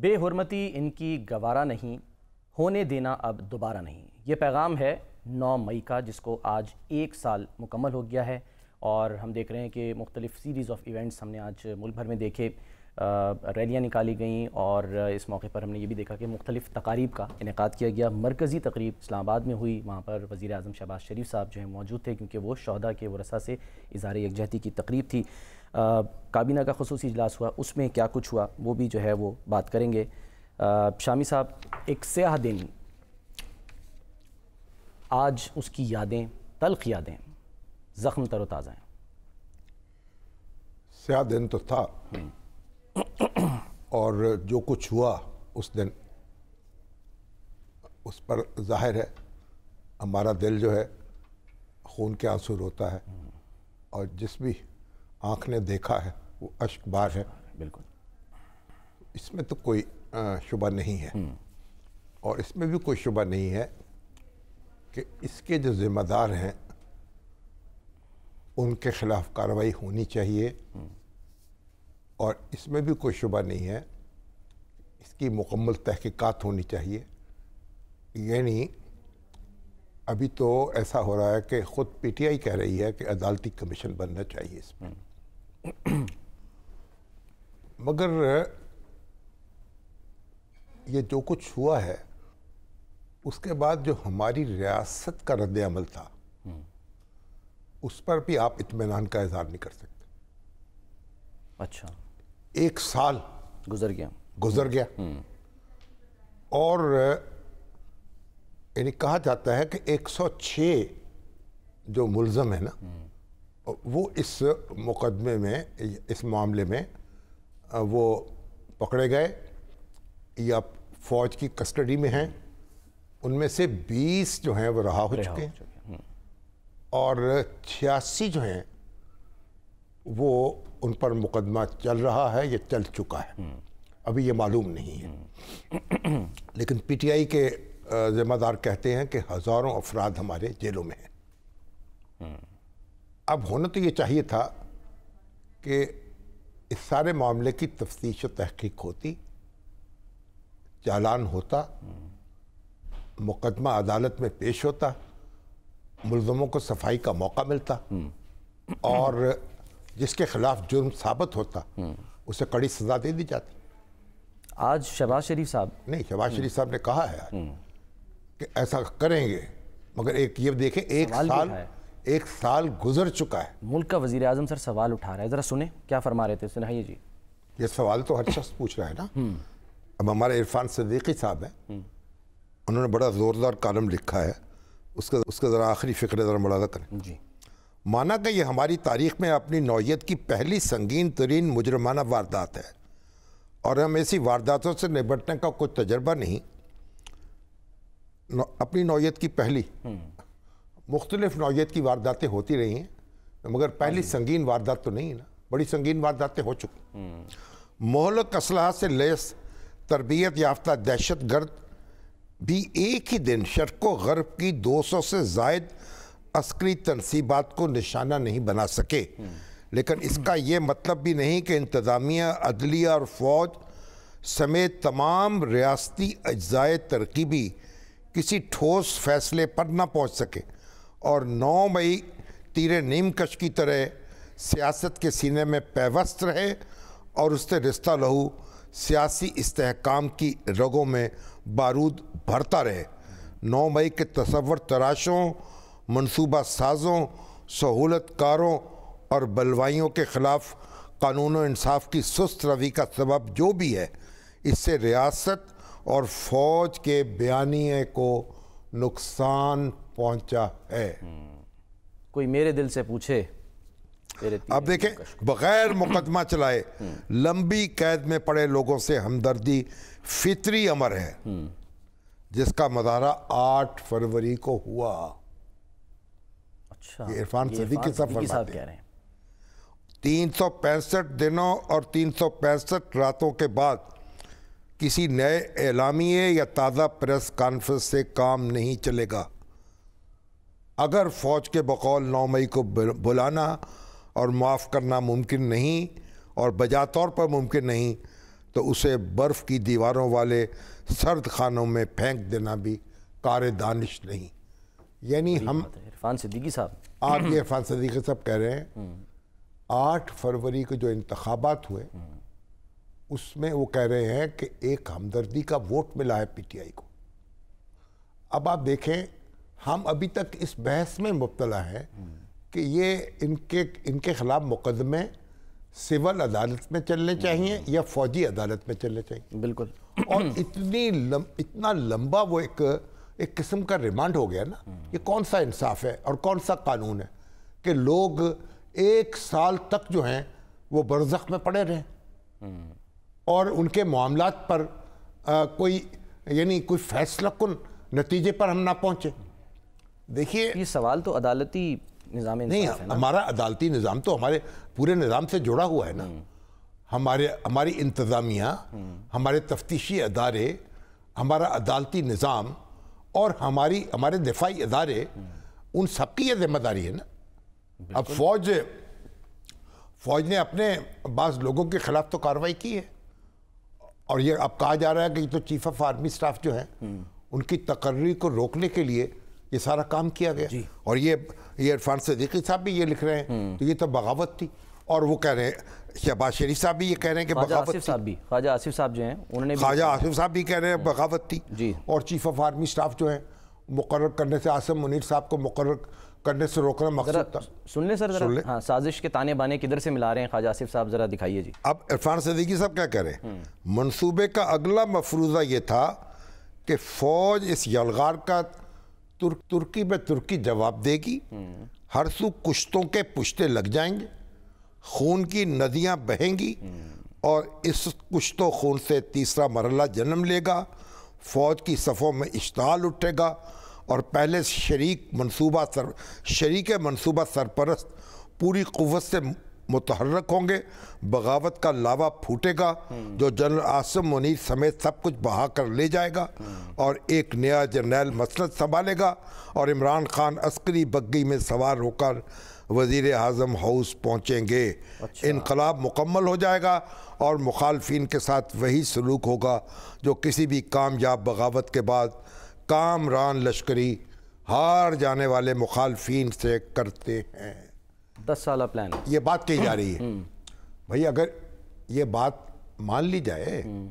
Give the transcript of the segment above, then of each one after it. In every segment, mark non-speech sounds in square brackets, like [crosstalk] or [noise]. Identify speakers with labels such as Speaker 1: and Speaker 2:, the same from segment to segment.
Speaker 1: बेहरमती इनकी गवारा नहीं होने देना अब दोबारा नहीं ये पैगाम है 9 मई का जिसको आज एक साल मुकम्मल हो गया है और हम देख रहे हैं कि मुख्तलिफ़ सीरीज़ ऑफ इवेंट्स हमने आज मुल्क भर में देखे रैलियाँ निकाली गईं और इस मौके पर हमने ये भी देखा कि मुख्तलिफ़ तकारीब का इनका किया गया मरकज़ी तकरीब इस्लामाबाद में हुई वहाँ पर वज़ी अजम शहबाज शरीफ साहब जो है मौजूद थे क्योंकि वो शहदा के वसा से इज़ार यकजहती की तकरीब थी काबीना का खसूस इजलास हुआ उसमें क्या कुछ हुआ वो भी जो है वो बात करेंगे शामी साहब एक स्याह दिन आज उसकी यादें तलख यादें
Speaker 2: ज़ख्म तर ताज़ा हैं स्याह दिन तो था हम्म। और जो कुछ हुआ उस दिन उस पर जाहिर है हमारा दिल जो है खून के आंसू रोता है हम्म। और जिस भी आँख ने देखा है वो अश्क बार है बिल्कुल इसमें तो कोई शुबा नहीं है हम्म। और इसमें भी कोई शुबा नहीं है कि इसके जो ज़िम्मेदार हैं उनके ख़िलाफ़ कार्रवाई होनी चाहिए हम्म। और इसमें भी कोई शुबा नहीं है इसकी मुकम्मल तहकीकात होनी चाहिए यानी अभी तो ऐसा हो रहा है कि ख़ुद पीटीआई कह रही है कि अदालती कमीशन बनना चाहिए इसमें हम्म। [clears throat] मगर ये जो कुछ हुआ है उसके बाद जो हमारी रियासत का रद्द अमल था हम्म। उस पर भी आप इतमान का इजहार नहीं कर सकते अच्छा एक साल गुजर गया गुजर गया हम्म। और यानी कहा जाता है कि 106 जो मुलजम है ना हम्म। वो इस मुकदमे में इस मामले में वो पकड़े गए या फौज की कस्टडी में हैं उनमें से 20 जो हैं वो रहा हो चुके हैं हम्म। और छियासी जो हैं वो उन पर मुकदमा चल रहा है या चल चुका है हम्म। अभी ये मालूम नहीं है हम्म। [clears throat] लेकिन पीटीआई के ज़िम्मेदार कहते हैं कि हज़ारों अफराद हमारे जेलों में हैं अब होना तो ये चाहिए था कि इस सारे मामले की तफ्तीश तहकीक होती चालान होता मुकदमा अदालत में पेश होता मुलजमों को सफाई का मौका मिलता और जिसके खिलाफ जुर्म साबित होता उसे कड़ी सजा दे दी जाती आज शहबाज शरीफ साहब नहीं शहबाज शरीफ साहब ने कहा है
Speaker 1: कि
Speaker 2: ऐसा करेंगे मगर एक ये देखें एक साल एक साल गुजर चुका है मुल्क का वजीर आजम सर सवाल उठा रहा है ज़रा सुने क्या फरमा रहे थे सुनाइए जी ये सवाल तो हर [laughs] शख्स पूछ रहा है ना हम्म। अब हमारे इरफान सदीकी साहब हैं हम्म। उन्होंने बड़ा ज़ोरदार कॉलम लिखा है उसका उसका ज़रा आखिरी फ़िक्र ज़रा मुलाजा करें जी माना कि यह हमारी तारीख में अपनी नौीयत की पहली संगीन तरीन मुजरमाना वारदात है और हम ऐसी वारदातों से निपटने का कोई तजर्बा नहीं अपनी नौीयत की पहली हम्म। मुख्तलिफ नौत की वारदातें होती रही हैं मगर पहली हाँ संगीन वारदात तो नहीं है ना बड़ी संगीन वारदातें हो चुकी हम्म। मोहलक असलाह से लेस तरबियत याफ्ता दहशत गर्द भी एक ही दिन शर्को गर्ब की दो सौ से जायद अस्करी तनसीबात को निशाना नहीं बना सके हम्म। लेकिन इसका ये मतलब भी नहीं कि इंतज़ामिया अदलिया और फौज समेत तमाम रियाती अज्जाए तरकीबी किसी ठोस फैसले पर ना पहुँच सके और नौ मई तीर नीमकश की तरह सियासत के सीने में पैवस्त रहे और उससे रिश्ता लहू सियासी इसकाम की रगों में बारूद भरता रहे नौ मई के तस्वर तराशों मनसूबा साजों सहूलतकारों और बलवाइयों के ख़िलाफ़ कानून इंसाफ की सुस्त रवि का सबब जो भी है इससे रियासत और फौज के बयानी को नुकसान पहुंचा है कोई मेरे दिल से पूछे अब देखें बगैर मुकदमा चलाए लंबी कैद में पड़े लोगों से हमदर्दी फितरी अमर है जिसका मदारा आठ फरवरी को हुआ अच्छा इरफान सदी के सफर तीन सौ पैंसठ दिनों और तीन सौ पैंसठ रातों के बाद किसी नए एलामिए या ताज़ा प्रेस कॉन्फ्रेंस से काम नहीं चलेगा अगर फ़ौज के बकौल नौ मई को बुलाना और माफ़ करना मुमकिन नहीं और बजा तौर पर मुमकिन नहीं तो उसे बर्फ़ की दीवारों वाले सर्द खानों में फेंक देना भी कार दानिश नहीं यानी हम इरफान सिद्दीकी साहब आप ये इरफान सिद्दीकी साहब कह रहे हैं
Speaker 1: हम्म।
Speaker 2: आठ फरवरी को जो इंतबात हुए हम्म। उसमें वो कह रहे हैं कि एक हमदर्दी का वोट मिला है पीटीआई को अब आप देखें हम अभी तक इस बहस में मुबतला हैं कि ये इनके इनके ख़िलाफ़ मुकदमे सिविल अदालत में चलने चाहिए या फौजी अदालत में चलने चाहिए बिल्कुल और इतनी लम, इतना लंबा वो एक एक किस्म का रिमांड हो गया ना ये कौन सा इंसाफ है और कौन सा कानून है कि लोग एक साल तक जो हैं वो बरजख में पड़े रहें और उनके मामला पर आ, कोई यानी कोई फैसला कन नतीजे पर हम ना पहुँचें देखिए ये सवाल तो अदालती निज़ाम नहीं हमारा अदालती निज़ाम तो हमारे पूरे निज़ाम से जुड़ा हुआ है ना हम्म। हमारे हमारी इंतज़ामिया हम्म। हमारे तफ्तीशी अदारे हमारा अदालती निज़ाम और हमारी हमारे दिफाई अदारे हम्म। उन सबकी यह जिम्मेदारी है ना अब फौज फौज ने अपने बाज लोगों के खिलाफ तो कार्रवाई की है और ये अब कहा जा रहा है कि तो चीफ ऑफ आर्मी स्टाफ जो है उनकी तकर्री को रोकने के लिए ये सारा काम किया गया और ये ये इरफान सदीकी साहब भी ये लिख रहे हैं हम्म। तो ये तो बगावत थी और वो कह रहे हैं शहबाज शरीफ साहब भी ये कह रहे हैं कि बगावत साहब भी ख्वाजा आसिफ साहब जो हैं उन्होंने ख्वाजा आसिफ साहब भी कह रहे हैं हम्म। बगावत थी और चीफ ऑफ आर्मी स्टाफ जो है मुकर करने से आसम मुनीर साहब को मुकर करने से रोकना मकसद था सुन
Speaker 1: ले सर सुन ले हाँ, साजिश के ताने बाने किधर से मिला रहे हैं ख्वाजा आसिफ साहब ज़रा दिखाइए जी
Speaker 2: अब इरफान सदीकी साहब क्या कह रहे हैं हम्म। मनसूबे का अगला मफरूजा ये था कि फ़ौज इस यलगार का तुर, तुर्की में तुर्की जवाब देगी हर सू कुश्तों के पुश्ते लग जाएंगे खून की नदियाँ बहेंगी और इस कुश्तों खून से तीसरा मरला जन्म लेगा फ़ौज की सफ़ों में इश्ताल उठेगा और पहले शरीक मनसूबा सर शरीक मनसूबा सरपरस्त पूरी कुत से मुतहरक होंगे बगावत का लावा फूटेगा जो जनरल आसम मुनीर समेत सब कुछ बहा कर ले जाएगा और एक नया जर्नैल मसलत संभालेगा और इमरान खान अस्करी बग्गी में सवार होकर वजीर अजम हाउस पहुँचेंगे अच्छा। इनकलाब मुकम्मल हो जाएगा और मुखालफी के साथ वही सलूक होगा जो किसी भी कामयाब बगावत के बाद कामरान लश्करी हार जाने वाले मुखालफन से करते हैं दस साल प्लान ये बात कही जा रही है हम्म। भाई अगर ये बात मान ली जाए हम्म।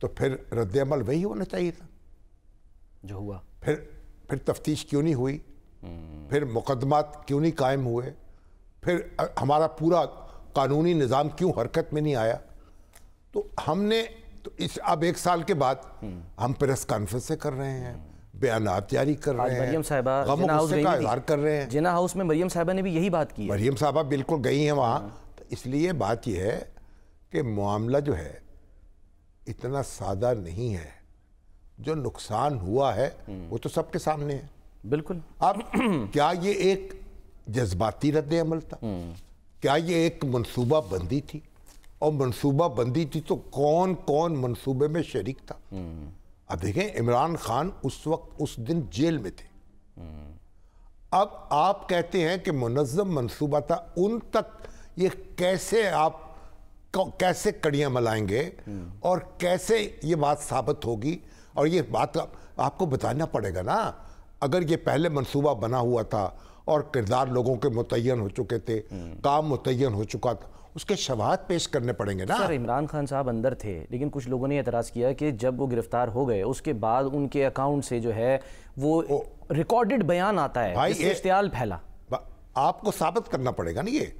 Speaker 2: तो फिर रद्दमल वही होना चाहिए था जो हुआ फिर फिर तफ्तीश क्यों नहीं हुई हम्म। फिर मुकदमात क्यों नहीं कायम हुए फिर हमारा पूरा कानूनी निज़ाम क्यों हरकत में नहीं आया तो हमने तो इस अब एक साल के बाद हम प्रेस कॉन्फ्रेंस से कर रहे हैं बयानात जारी कर रहे हैं इजहार कर रहे हैं जिना हाउस में मरियम साहबा ने भी यही बात की मरियम साहबा बिल्कुल गई हैं वहाँ तो इसलिए बात यह है कि मामला जो है इतना सादा नहीं है जो नुकसान हुआ है हम्म। वो तो सबके सामने है बिल्कुल अब [clears throat] क्या ये एक जज्बाती रद्द अमल था हम्म। क्या ये एक मनसूबा बंदी थी और मनसूबा बंदी थी तो कौन कौन मनसूबे में शरीक था हम्म। अब देखें इमरान खान उस वक्त उस दिन जेल में थे अब आप कहते हैं कि मुनज़म मनसूबा था उन तक ये कैसे आप कैसे कड़ियाँ मलाएंगे और कैसे ये बात साबित होगी और ये बात तो आप, आपको बताना पड़ेगा ना अगर ये पहले मनसूबा बना हुआ था और किरदार लोगों के मुतन हो चुके थे काम मुतन हो चुका था उसके शवाहत पेश करने पड़ेंगे ना सर
Speaker 1: इमरान खान साहब अंदर थे लेकिन कुछ लोगों ने एतराज़ किया कि जब वो गिरफ्तार हो गए उसके बाद उनके
Speaker 2: अकाउंट से जो है वो रिकॉर्डेड बयान आता है भाई इश्तियाल फैला आपको साबित करना पड़ेगा ना ये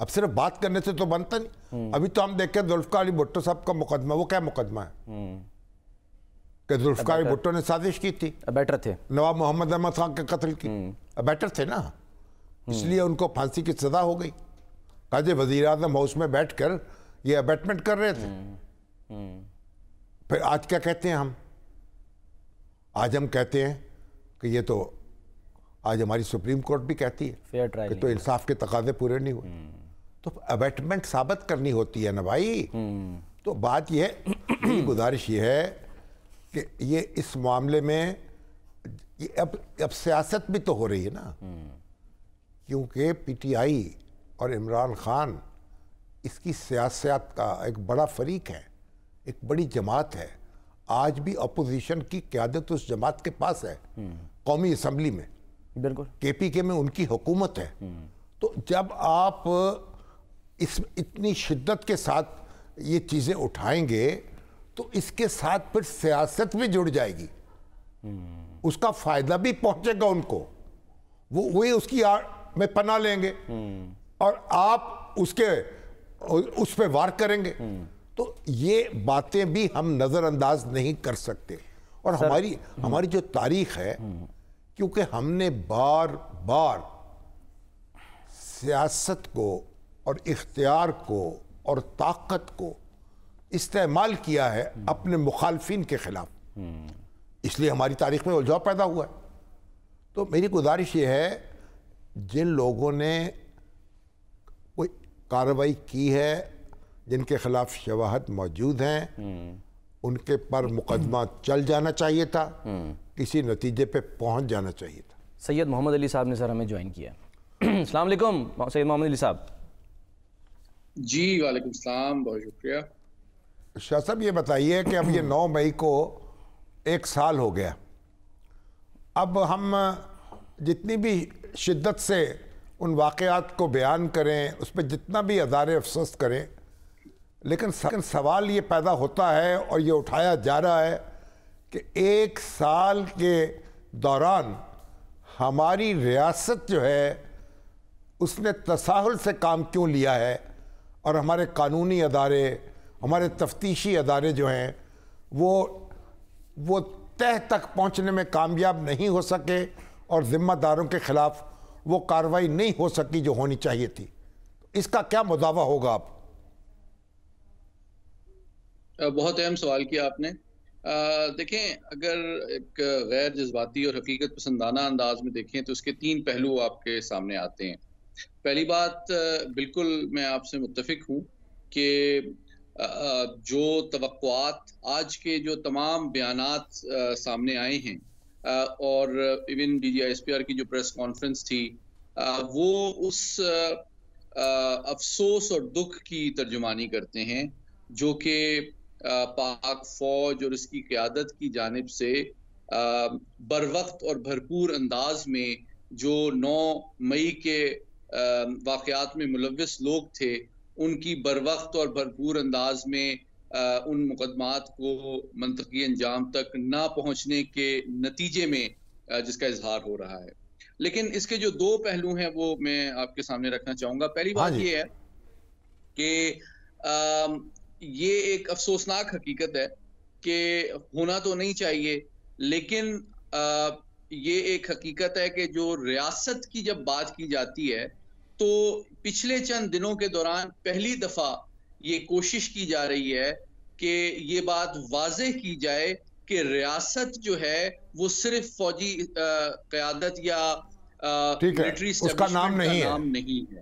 Speaker 2: अब सिर्फ बात करने से तो बनता नहीं हम्म। अभी तो हम देखें जुल्फकार अली भुट्टो साहब का मुकदमा वो क्या मुकदमा है हम्म। जुल्फकार अली भुट्टो ने साजिश की थी बेटर थे नवाब मोहम्मद अहमद खान के कत्ल की हम्म। बेटर थे ना इसलिए उनको फांसी की सजा हो गई कहते वजीर अजम हाउस में बैठ कर ये अबेटमेंट कर रहे थे फिर आज क्या कहते हैं हम आज हम कहते हैं कि ये तो आज हमारी सुप्रीम कोर्ट भी कहती है फेयर ट्रायल कि तो इंसाफ के तकाजे पूरे नहीं हुए तो अबेटमेंट साबित करनी होती है ना भाई तो बात यह गुजारिश ये है कि ये इस मामले में ये अब अब सियासत भी तो हो रही है ना क्योंकि पीटीआई और इमरान खान इसकी सियासत का एक बड़ा फरीक है एक बड़ी जमात है आज भी अपोजिशन की क्यादत उस जमात के पास है कौमी असम्बली में बिल्कुल के पी के में उनकी हुकूमत है तो जब आप इस इतनी शिद्दत के साथ ये चीज़ें उठाएंगे तो इसके साथ फिर सियासत भी जुड़ जाएगी उसका फ़ायदा भी पहुंचेगा उनको वो वही उसकी आड़ में पना लेंगे और आप उसके उस पर वार करेंगे तो ये बातें भी हम नज़रअंदाज नहीं कर सकते और हमारी हम्म। हमारी जो तारीख है हम्म। क्योंकि हमने बार बार सियासत को और इख्तियार को और ताकत को इस्तेमाल किया है हम्म। अपने मुखालफिन के ख़िलाफ़ इसलिए हमारी तारीख में उलझाव पैदा हुआ है तो मेरी गुजारिश ये है जिन लोगों ने कार्रवाई की है जिनके खिलाफ शवाहत मौजूद हैं उनके पर मुकदमा चल जाना चाहिए था किसी नतीजे पे पहुंच जाना चाहिए था सैयद मोहम्मद अली साहब ने सर हमें ज्वाइन किया
Speaker 1: अस्सलाम वालेकुम सैयद मोहम्मद अली साहब जी वालेकुम सलाम बहुत शुक्रिया
Speaker 2: शाह साहब ये बताइए कि अब ये नौ मई को एक साल हो गया अब हम जितनी भी शिद्दत से उन वाक़ात को बयान करें उस पर जितना भी अदार अफसोस करें लेकिन सवाल ये पैदा होता है और ये उठाया जा रहा है कि एक साल के दौरान हमारी रियासत जो है उसने तसाहल से काम क्यों लिया है और हमारे कानूनी अदारे हमारे तफ्तीशी अदारे जो हैं वो वो तह तक पहुंचने में कामयाब नहीं हो सके और ज़िम्मेदारों के ख़िलाफ़ वो कार्रवाई नहीं हो सकी जो होनी चाहिए थी इसका क्या मुदावा होगा आप
Speaker 3: बहुत अहम सवाल किया आपने देखें अगर एक गैर जज्बाती और हकीकत पसंदाना अंदाज में देखें तो उसके तीन पहलू आपके सामने आते हैं पहली बात बिल्कुल मैं आपसे मुतफिक हूँ कि जो तो आज के जो तमाम बयान सामने आए हैं और इवन डीजीआईएसपीआर की जो प्रेस कॉन्फ्रेंस थी वो उस अफसोस और दुख की तर्जुमानी करते हैं जो कि पाक फौज और इसकी क्यादत की जानब से बर वक्त और भरपूर अंदाज में जो 9 मई के वाक़ात में मुलविस लोग थे उनकी बर वक्त और भरपूर अंदाज में उन मुकदमात को मंतकी अंजाम तक ना पहुंचने के नतीजे में जिसका इजहार हो रहा है लेकिन इसके जो दो पहलू हैं वो मैं आपके सामने रखना चाहूंगा पहली बात यह हाँ ये है कि ये एक अफसोसनाक हकीकत है कि होना तो नहीं चाहिए लेकिन आ, ये एक हकीकत है कि जो रियासत की जब बात की जाती है तो पिछले चंद दिनों के दौरान पहली दफा ये कोशिश की जा रही है कि ये बात वाजह की जाए कि रियासत जो है वो सिर्फ फौजी क्यादत या मिलिट्री उसका नाम नहीं है नाम नहीं
Speaker 2: है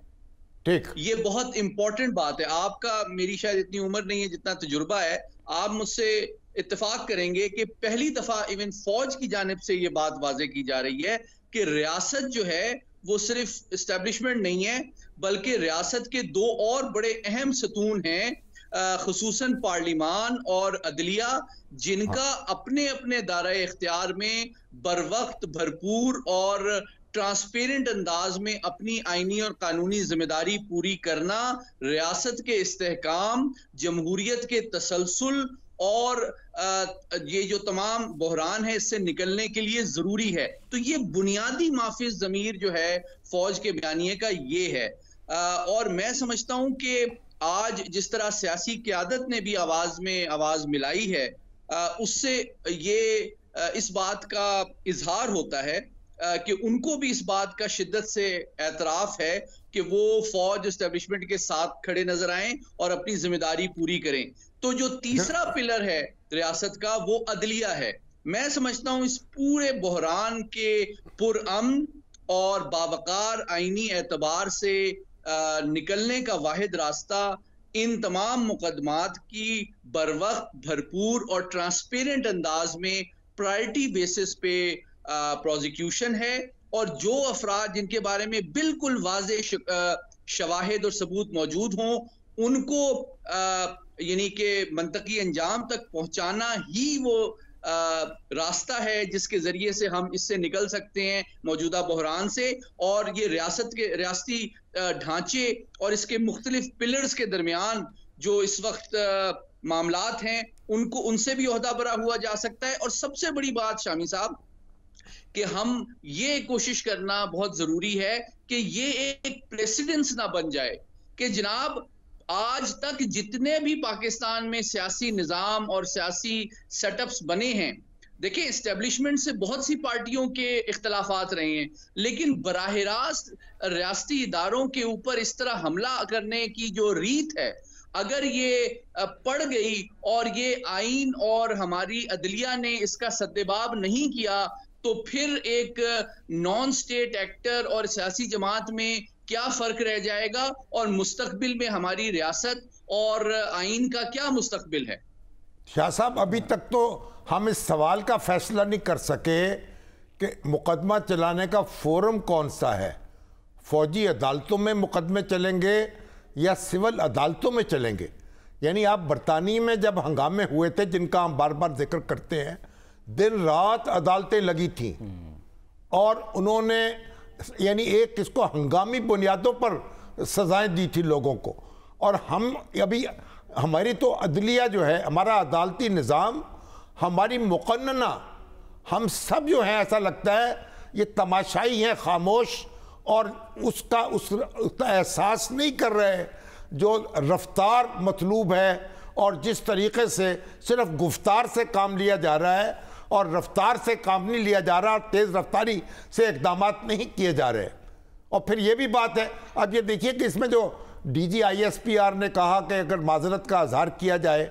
Speaker 2: ठीक
Speaker 3: ये बहुत इंपॉर्टेंट बात है आपका मेरी शायद इतनी उम्र नहीं है जितना तजुर्बा है आप मुझसे इतफाक करेंगे कि पहली दफा इवन फौज की जानब से ये बात वाजे की जा रही है कि रियासत जो है वो सिर्फ इस्टेब्लिशमेंट नहीं है बल्कि रियासत के दो और बड़े अहम सतून हैं खसूस पार्लिमान और अदलिया जिनका हाँ। अपने अपने दायरा इख्तियार में बर वक्त भरपूर और ट्रांसपेरेंट अंदाज में अपनी आइनी और कानूनी जिम्मेदारी पूरी करना रियासत के इस्तेकाम जमहूरियत के तसलसल और ये जो तमाम बहरान है इससे निकलने के लिए जरूरी है तो ये बुनियादी माफी जमीर जो है फौज के बयानी का ये है और मैं समझता हूं कि आज जिस तरह सियासी क्यादत ने भी आवाज में आवाज मिलाई है उससे ये इस बात का इजहार होता है कि उनको भी इस बात का शिद्दत से एतराफ़ है कि वो फौज एस्टेब्लिशमेंट के साथ खड़े नजर आए और अपनी जिम्मेदारी पूरी करें तो जो तीसरा हाँ। पिलर है रियासत का वो अदलिया है मैं समझता हूं इस पूरे बहरान के पुरम और बावकार आइनी एतबार से आ, निकलने का वाद रास्ता इन तमाम मुकदमात की बर वक्त भरपूर और ट्रांसपेरेंट अंदाज में प्रायरिटी बेसिस पे प्रोजिक्यूशन है और जो अफराद जिनके बारे में बिल्कुल वाज शवाहद और सबूत मौजूद हों उनको यानी कि मनतकी अंजाम तक पहुंचाना ही वो आ, रास्ता है जिसके जरिए से हम इससे निकल सकते हैं मौजूदा बहरान से और ये रियासत के रियाती ढांचे और इसके मुख्तलिफ पिलर्स के दरमियान जो इस वक्त मामला हैं उनको उनसे भी अहदा बरा हुआ जा सकता है और सबसे बड़ी बात शामी साहब कि हम ये कोशिश करना बहुत जरूरी है कि ये एक प्रेसिडेंस ना बन जाए कि जनाब आज तक जितने भी पाकिस्तान में सियासी निज़ाम और सियासी सेटअप्स बने हैं देखिए इस्टेब्लिशमेंट से बहुत सी पार्टियों के इख्तलाफात रहे हैं लेकिन बरह रास्त रियाती इदारों के ऊपर इस तरह हमला करने की जो रीत है अगर ये पड़ गई और ये आइन और हमारी अदलिया ने इसका सद्देबाब नहीं किया तो फिर एक नॉन स्टेट एक्टर और सियासी जमात में क्या फर्क रह जाएगा और मुस्तकबिल में हमारी रियासत और आइन का क्या मुस्तकबिल है
Speaker 2: शाह साहब अभी तक तो हम इस सवाल का फैसला नहीं कर सके कि मुकदमा चलाने का फोरम कौन सा है फौजी अदालतों में मुकदमे चलेंगे या सिविल अदालतों में चलेंगे यानी आप बरतानी में जब हंगामे हुए थे जिनका हम बार बार जिक्र करते हैं दिन रात अदालतें लगी थी और उन्होंने यानी एक किसको हंगामी बुनियादों पर सजाएं दी थी लोगों को और हम अभी हमारी तो अदलिया जो है हमारा अदालती निज़ाम हमारी मुकन्ना हम सब जो हैं ऐसा लगता है ये तमाशाई हैं खामोश और उसका उस उसका एहसास नहीं कर रहे जो रफ्तार मतलूब है और जिस तरीके से सिर्फ गुफ्तार से काम लिया जा रहा है और रफ्तार से काम नहीं लिया जा रहा और तेज़ रफ्तारी से इकदाम नहीं किए जा रहे और फिर यह भी बात है अब ये देखिए कि इसमें जो D G I S P R ने कहा कि अगर माजरत का आजहार किया जाए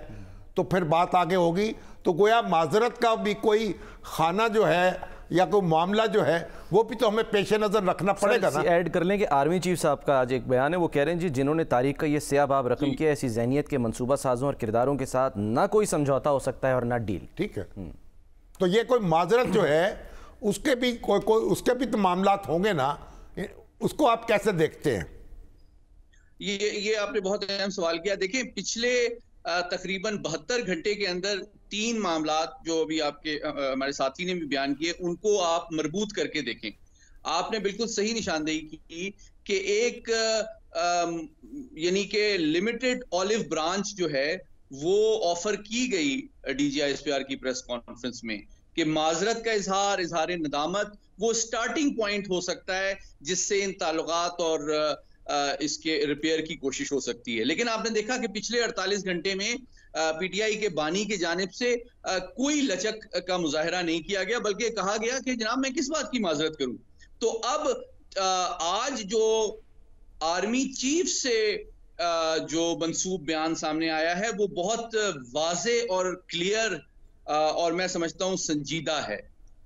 Speaker 2: तो फिर बात आगे होगी तो गोया माजरत का भी कोई खाना जो है या कोई मामला जो है वो भी तो हमें पेश नज़र रखना पड़ेगा ना ऐड कर लें कि आर्मी
Speaker 1: चीफ साहब का आज एक बयान है वो कह रहे हैं जी जिन्होंने तारीख का ये सयाबाब रकम किया ऐसी जहनीत के मनसूबा साजों और किरदारों के साथ ना कोई समझौता हो सकता है और ना डील ठीक है हम्म।
Speaker 2: तो ये कोई माजरत जो है उसके भी कोई कोई उसके भी तो मामला होंगे ना उसको आप कैसे देखते हैं
Speaker 3: ये ये आपने बहुत अहम सवाल किया देखिए पिछले तकरीबन बहत्तर घंटे के अंदर तीन मामला जो अभी आपके हमारे साथी ने भी बयान किए उनको आप मरबूत करके देखें आपने बिल्कुल सही निशानदेही की कि एक यानी के लिमिटेड ऑलिव ब्रांच जो है वो ऑफर की गई डीजीआईएसपीआर की प्रेस कॉन्फ्रेंस में कि माजरत का इजहार इजहार नदामत वो स्टार्टिंग पॉइंट हो सकता है जिससे इन ताल्लुकात और इसके रिपेयर की कोशिश हो सकती है लेकिन आपने देखा कि पिछले 48 घंटे में पीटीआई के बानी की जानब से कोई लचक का मुजाहरा नहीं किया गया बल्कि कहा गया कि जनाब मैं किस बात की माजरत करूं तो अब आज जो आर्मी चीफ से जो मनसूब बयान सामने आया है वो बहुत वाज और क्लियर और मैं समझता हूँ संजीदा है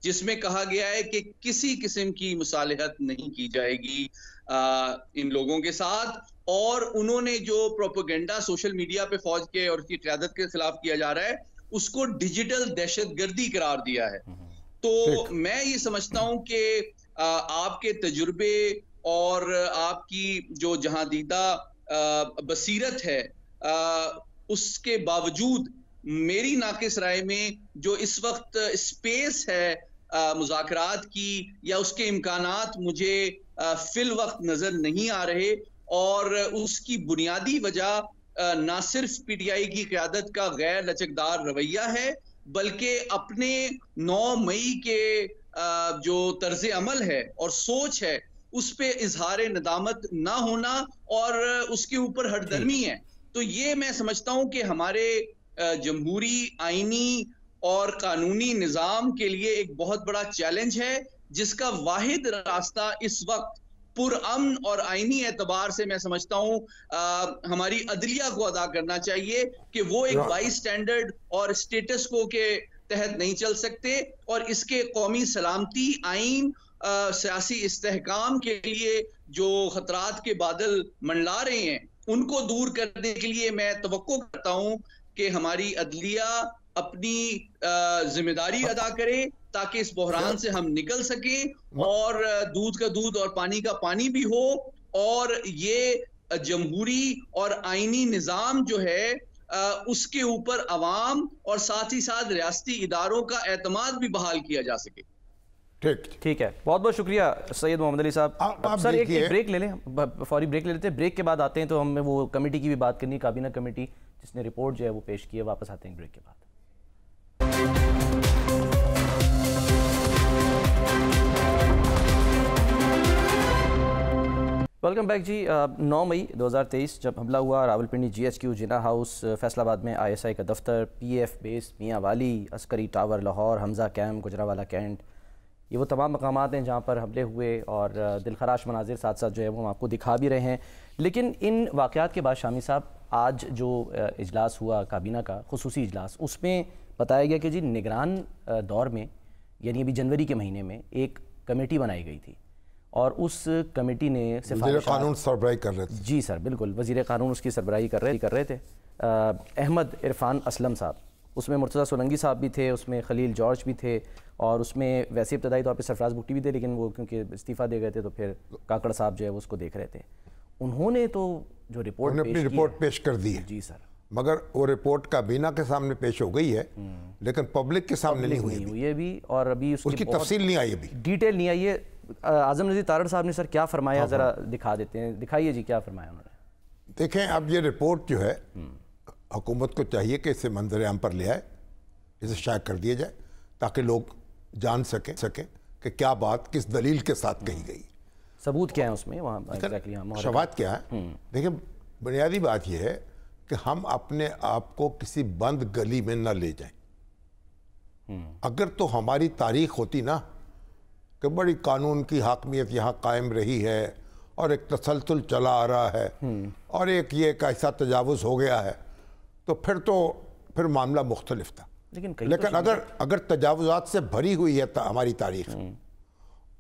Speaker 3: जिसमें कहा गया है कि किसी किस्म की मुसालहत नहीं की जाएगी आ, इन लोगों के साथ और उन्होंने जो प्रोपोगेंडा सोशल मीडिया पे फौज के और उसकी क्यादत के खिलाफ किया जा रहा है उसको डिजिटल दहशतगर्दी करार दिया है हम्म, हम्म। तो मैं ये समझता हूं कि आपके तजुर्बे और आपकी जो जहां दीदा बसीरत है उसके बावजूद मेरी नाकिस राय में जो इस वक्त स्पेस है मुजात की या उसके इम्कान मुझे फिल वक्त नज़र नहीं आ रहे और उसकी बुनियादी वजह ना सिर्फ पी टी आई की क्यादत का गैर लचकदार रवैया है बल्कि अपने 9 मई के जो तर्ज अमल है और सोच है उस पर इजहार नदामत ना होना और उसके ऊपर हरदर्मी है तो ये मैं समझता हूँ कि हमारे जमहूरी आइनी और कानूनी निज़ाम के लिए एक बहुत बड़ा चैलेंज है जिसका वाहिद रास्ता इस वक्त पुरअमन और आइनी एतबार से मैं समझता हूँ हमारी अदलिया को अदा करना चाहिए कि वो एक बाई स्टैंडर्ड और स्टेटस को के तहत नहीं चल सकते और इसके कौमी सलामती आइन सियासी इस्तेकाम के लिए जो खतरात के बादल मंडला रहे हैं उनको दूर करने के लिए मैं तो करता हूँ कि हमारी अदलिया अपनी जिम्मेदारी अदा करे ताकि इस बहरान से हम निकल सकें और दूध का दूध और पानी का पानी भी हो और ये जमहूरी और आइनी निज़ाम जो है उसके ऊपर आवाम और साथ ही साथ रियाती इदारों का एतमाद भी बहाल किया जा सके
Speaker 1: ठीक ठीक है बहुत बहुत शुक्रिया सैयद मोहम्मद अली साहब आप, आप सर एक, एक ब्रेक ले लें फौरी ब्रेक ले लेते हैं ब्रेक के बाद आते हैं तो हमें वो कमेटी की भी बात करनी है काबीना कमेटी जिसने रिपोर्ट जो है वो पेश की है वापस आते हैं ब्रेक के बाद वेलकम बैक जी नौ मई 2023 जब हमला हुआ रावलपिंडी जीएचक्यू जिना हाउस फैसलाबाद में आईएसआई का दफ्तर PF base Mianwali Askari tower Lahore Hamza camp Gujranwala cantt ये वो तमाम मकाम हैं जहाँ पर हमले हुए और दिलखराश मनाजिर साथ साथ जो है वो हम आपको दिखा भी रहे हैं लेकिन इन वाक़ात के बाद शामी साहब आज जो इजलास हुआ काबीना का खसूस इजलास उसमें बताया गया कि जी निगरान दौर में यानी अभी जनवरी के महीने में एक कमेटी बनाई गई थी और उस कमेटी ने कानून सरबराही कर रहे थे जी सर बिल्कुल वजीर कानून उसकी सरबराही कर रहे कर रहे थे अहमद इरफान असलम साहब उसमें मुर्तज़ा सोलंगी साहब भी थे उसमें खलील जॉर्ज भी थे और उसमें वैसे इब्तदाई तौर पर सरफराज भुट्टी भी थे लेकिन वो क्योंकि इस्तीफ़ा दे गए थे तो फिर काकड़ साहब जो है वो उसको देख रहे
Speaker 2: थे उन्होंने तो जो रिपोर्ट उन्होंने अपनी रिपोर्ट पेश कर दी है जी सर मगर वो रिपोर्ट काबीना के सामने पेश हो गई है हम्म। लेकिन पब्लिक के सामने नहीं हुई है ये भी और अभी उसकी, उसकी तफसील नहीं आई अभी डिटेल नहीं आई है आजम नजीर तारड़ साहब ने सर क्या फरमाया हाँ ज़रा हाँ। दिखा देते हैं दिखाइए जी क्या फरमाया उन्होंने देखें अब ये रिपोर्ट जो है हम्म। हुकूमत को चाहिए कि इसे मंजर आम पर ले आए इसे शायद कर दिया जाए ताकि लोग जान सकें सकें कि क्या बात किस दलील के साथ कही गई सबूत क्या है उसमें वहाँ एग्जैक्टली exactly क्या है हम्म। देखिए बुनियादी बात यह है कि हम अपने आप को किसी बंद गली में ना ले जाएं हम्म। अगर तो हमारी तारीख होती ना कि बड़ी कानून की हाकमियत यहाँ कायम रही है और एक तसलसल चला आ रहा है हम्म। और एक ये एक ऐसा तजावुज हो गया है तो फिर तो फिर मामला मुख्तलिफ था
Speaker 1: लेकिन कई तो लेकिन तो अगर
Speaker 2: अगर तजावजात से भरी हुई है ता, हमारी तारीख हम्म।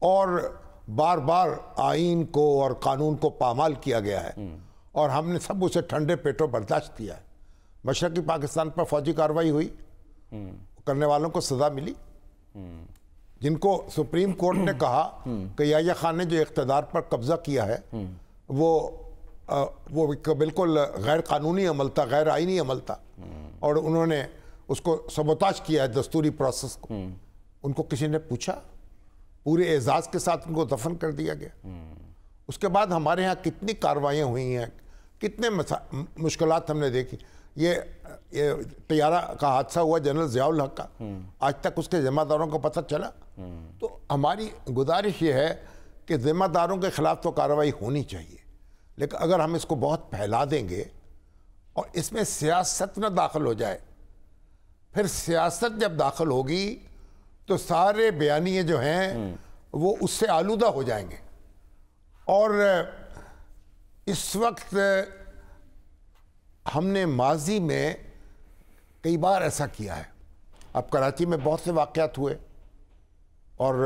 Speaker 2: और बार बार आइन को और कानून को पामाल किया गया है हम्म। और हमने सब उसे ठंडे पेटों बर्दाश्त किया है मशरक़ी पाकिस्तान पर फौजी कार्रवाई हुई हम्म। करने वालों को सज़ा मिली जिनको सुप्रीम कोर्ट ने [clears throat] कहा कि याया खान ने जो इकतदार पर कब्ज़ा किया है वो आ, वो बिल्कुल गैर कानूनी अमल था गैर आइनी अमल था और उन्होंने उसको सबोताज किया है दस्तूरी प्रोसेस को हम्म। उनको किसी ने पूछा पूरे एजाज के साथ उनको दफन कर दिया गया हम्म। उसके बाद हमारे यहाँ कितनी कार्रवाइयाँ हुई हैं कितने मुश्किल हमने देखी ये ये तैयारा का हादसा हुआ जनरल जयाउल हक का हम्म। आज तक उसके जिम्मेदारों को पता चला तो हमारी गुजारिश ये है कि जिम्मेदारों के खिलाफ तो कार्रवाई होनी चाहिए लेकिन अगर हम इसको बहुत फैला देंगे और इसमें सियासत न दाखिल हो जाए फिर सियासत जब दाखिल होगी तो सारे बयानिए जो हैं वो उससे आलूदा हो जाएंगे और इस वक्त हमने माजी में कई बार ऐसा किया है अब कराची में बहुत से वाक़ात हुए और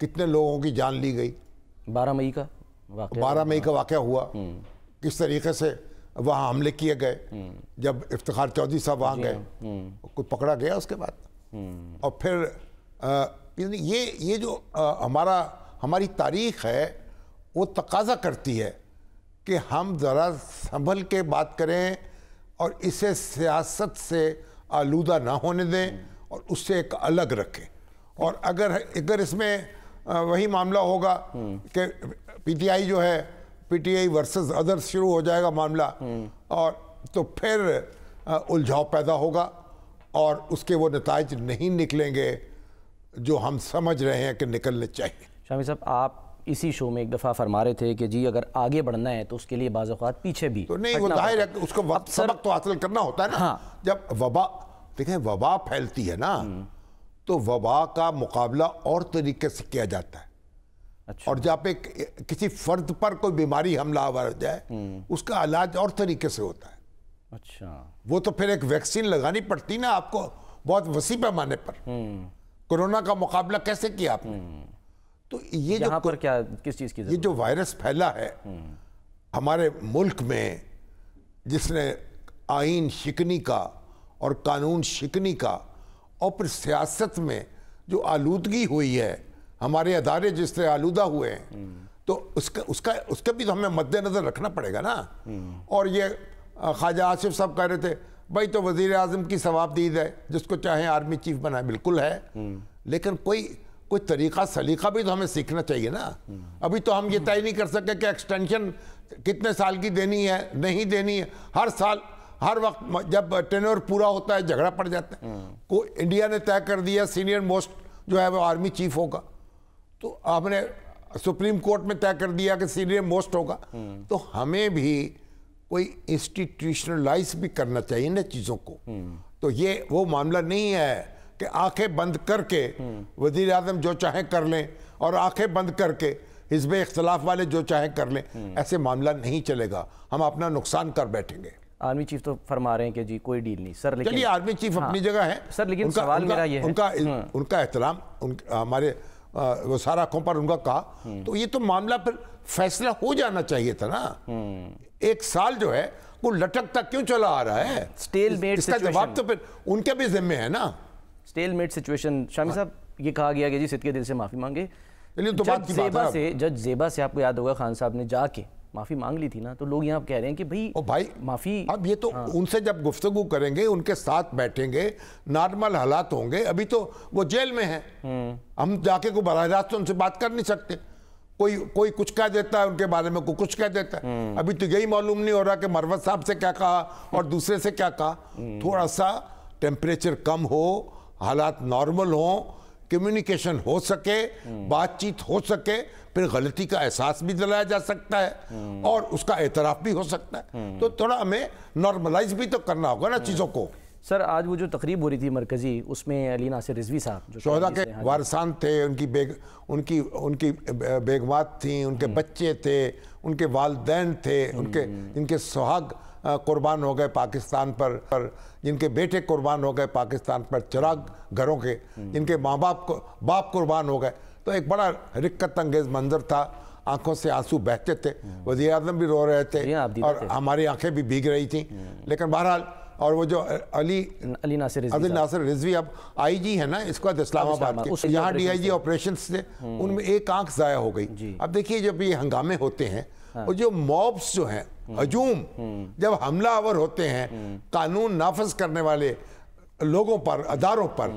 Speaker 2: कितने लोगों की जान ली गई बारह मई का बारह मई का वाक़ हुआ हम्म। किस तरीके से वहाँ हमले किए गए हम्म। जब इफ्तार चौधरी साहब वहाँ गए हाँ। हम्म। कोई पकड़ा गया उसके बाद हम्म। और फिर आ, ये ये जो आ, हमारा हमारी तारीख है वो तकाजा करती है कि हम ज़रा संभल के बात करें और इसे सियासत से आलूदा ना होने दें और उससे एक अलग रखें और अगर अगर इसमें वही मामला होगा कि पीटीआई जो है पीटीआई वर्सेस अदर्स शुरू हो जाएगा मामला और तो फिर उलझाव पैदा होगा और उसके वो नतज नहीं निकलेंगे जो हम समझ रहे हैं कि निकलने चाहिए शामी साहब आप इसी शो में एक दफ़ा फरमा रहे थे कि जी अगर आगे बढ़ना है तो उसके लिए बाज़ात पीछे भी तो नहीं वो जाहिर है उसको सबक तो हासिल करना होता है ना हाँ। जब वबा देखें वबा फैलती है ना हम्म। तो वबा का मुकाबला और तरीके से किया जाता है अच्छा। और जहाँ पे किसी फर्द पर कोई बीमारी हमला आवर हो जाए हम्म। उसका इलाज और तरीके से होता है
Speaker 1: अच्छा
Speaker 2: वो तो फिर एक वैक्सीन लगानी पड़ती ना आपको बहुत वसी पैमाने पर हम्म। कोरोना का मुकाबला कैसे किया आपने हम्म। तो ये जो पर क्या किस चीज़ की ये जो वायरस फैला है हमारे मुल्क में जिसने आइन शिकनी का और कानून शिकनी का और फिर सियासत में जो आलूदगी हुई है हमारे अदारे जिस तरह आलूदा हुए हैं तो उसका उसका उसके भी तो हमें मद्देनज़र रखना पड़ेगा ना और ये ख्वाजा आसिफ साहब कह रहे थे भाई तो वजीर अजम की सवाबदीद है जिसको चाहे आर्मी चीफ बनाए बिल्कुल है लेकिन कोई कोई तरीका सलीका भी तो हमें सीखना चाहिए ना अभी तो हम ये तय नहीं कर सके कि एक्सटेंशन कितने साल की देनी है नहीं देनी है हर साल हर वक्त जब टेनर पूरा होता है झगड़ा पड़ जाता है हम्म। को इंडिया ने तय कर दिया सीनियर मोस्ट जो है वो आर्मी चीफ होगा तो आपने सुप्रीम कोर्ट में तय कर दिया कि सीनियर मोस्ट होगा तो हमें भी कोई इंस्टीट्यूशनलाइज भी करना चाहिए ना चीज़ों को तो ये वो मामला नहीं है कि आंखें बंद करके वजीर आजम जो चाहे कर लें और आंखें बंद करके हिजब इख्तलाफ वाले जो चाहे कर लें ऐसे मामला नहीं चलेगा हम अपना नुकसान कर बैठेंगे आर्मी चीफ तो फरमा रहे हैं कि जी कोई डील नहीं सर लेकिन आर्मी चीफ हाँ, अपनी जगह है सर लेकिन उनका, सवाल उनका, मेरा ये है उनका हम्म। उनका एहतराम हमारे वो सारा उनका कहा तो ये तो मामला फिर फैसला हो जाना चाहिए था ना एक साल जो है वो लटकता क्यों चला आ रहा है स्टेल मेड इसका जवाब तो फिर उनके भी जिम्मे है ना स्टेल मेड सिचुएशन शामी साहब ये कहा गया कि
Speaker 1: जी सिद के दिल से माफी मांगे तो जज जेबा से जज जेबा से आपको याद होगा खान साहब ने जाके
Speaker 2: माफ़ी मांग ली थी ना तो लोग यहाँ कह रहे हैं कि भाई ओ भाई माफ़ी अब ये तो हाँ। उनसे जब गुफ्तगु करेंगे उनके साथ बैठेंगे नॉर्मल हालात होंगे अभी तो वो जेल में है हम्म। हम जाके को बरह रास्त उनसे बात कर नहीं सकते कोई कोई कुछ कह देता है उनके बारे में कोई कुछ कह देता है हम्म। अभी तो यही मालूम नहीं हो रहा कि मरवत साहब से क्या कहा और दूसरे से क्या कहा हम्म। थोड़ा सा टेम्परेचर कम हो हालात नॉर्मल हों कम्युनिकेशन हो सके बातचीत हो सके फिर गलती का एहसास भी दिलाया जा सकता है और उसका एतराफ़ भी हो सकता है तो थोड़ा हमें नॉर्मलाइज भी तो करना होगा ना चीज़ों को सर आज वो जो तकरीब हो रही थी मरकज़ी उसमें अली नासिर रिजवी साहब जो के वारसान थे उनकी बेग उनकी उनकी बेगमात थी उनके हम्म। बच्चे थे उनके वालदेन थे उनके इनके हम्म। सुहाग कुर्बान हो गए पाकिस्तान पर पर जिनके बेटे कुर्बान हो गए पाकिस्तान पर चिराग घरों के जिनके माँ बाप को बाप कुर्बान हो गए तो एक बड़ा रिक्कत अंगेज मंजर था आंखों से आंसू बहते थे वजी अजम भी रो रहे थे हाँ, और हमारी आंखें भी भीग रही थी लेकिन बहरहाल और वो जो अली अली नासिर अली नासिर रिजवी अब आई जी है ना इसको इस्लामाबाद के यहाँ डी आई जी ऑपरेशन थे हम्म। उनमें एक आंख ज़ाया हो गई अब देखिए जब ये हंगामे होते हैं हाँ। और जो मॉब्स जो हैं हजूम जब हमलावर होते हैं कानून नाफज करने वाले लोगों पर अदारों पर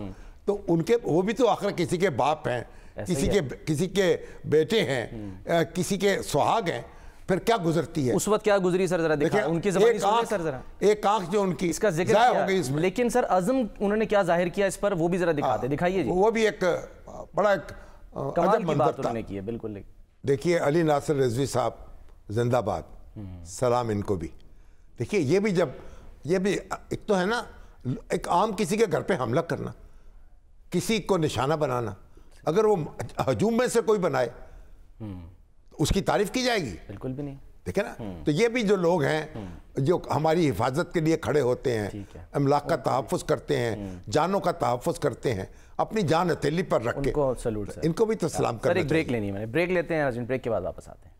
Speaker 2: तो उनके वो भी तो आखिर किसी के बाप हैं किसी के किसी के बेटे हैं आ, किसी के सुहाग हैं फिर क्या गुजरती है उस वक्त क्या गुजरी सर जरा देखिए उनकी एक आंख सर जरा एक आंख जो उनकी इसका जिक्र हो गई
Speaker 1: इसमें लेकिन सर अजम उन्होंने क्या जाहिर किया इस पर वो भी जरा हाँ, दिखाते दिखाइए वो भी एक बड़ा
Speaker 2: एक कमाल की बात उन्होंने की है बिल्कुल देखिए अली नासिर रिजवी साहब जिंदाबाद सलाम इनको भी देखिए ये भी जब ये भी एक तो है ना एक आम किसी के घर पे हमला करना किसी को निशाना बनाना अगर वो हजूम में से कोई बनाए तो उसकी तारीफ की जाएगी बिल्कुल भी नहीं देखे ना हम्म। तो ये भी जो लोग हैं हम्म। जो हमारी हिफाजत के लिए खड़े होते हैं अमलाक का तहफ़ करते हैं हम्म। जानों का तहफ़ करते हैं अपनी जान हथेली पर रख के इनको भी तो सलाम कर ब्रेक
Speaker 1: लेनी है ब्रेक लेते हैं ब्रेक के बाद वापस आते हैं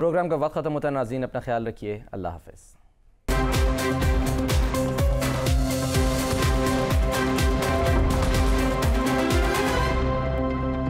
Speaker 1: प्रोग्राम का वक्त ख़त्म होता है नाजीन अपना ख्याल रखिए अल्लाह हाफिज़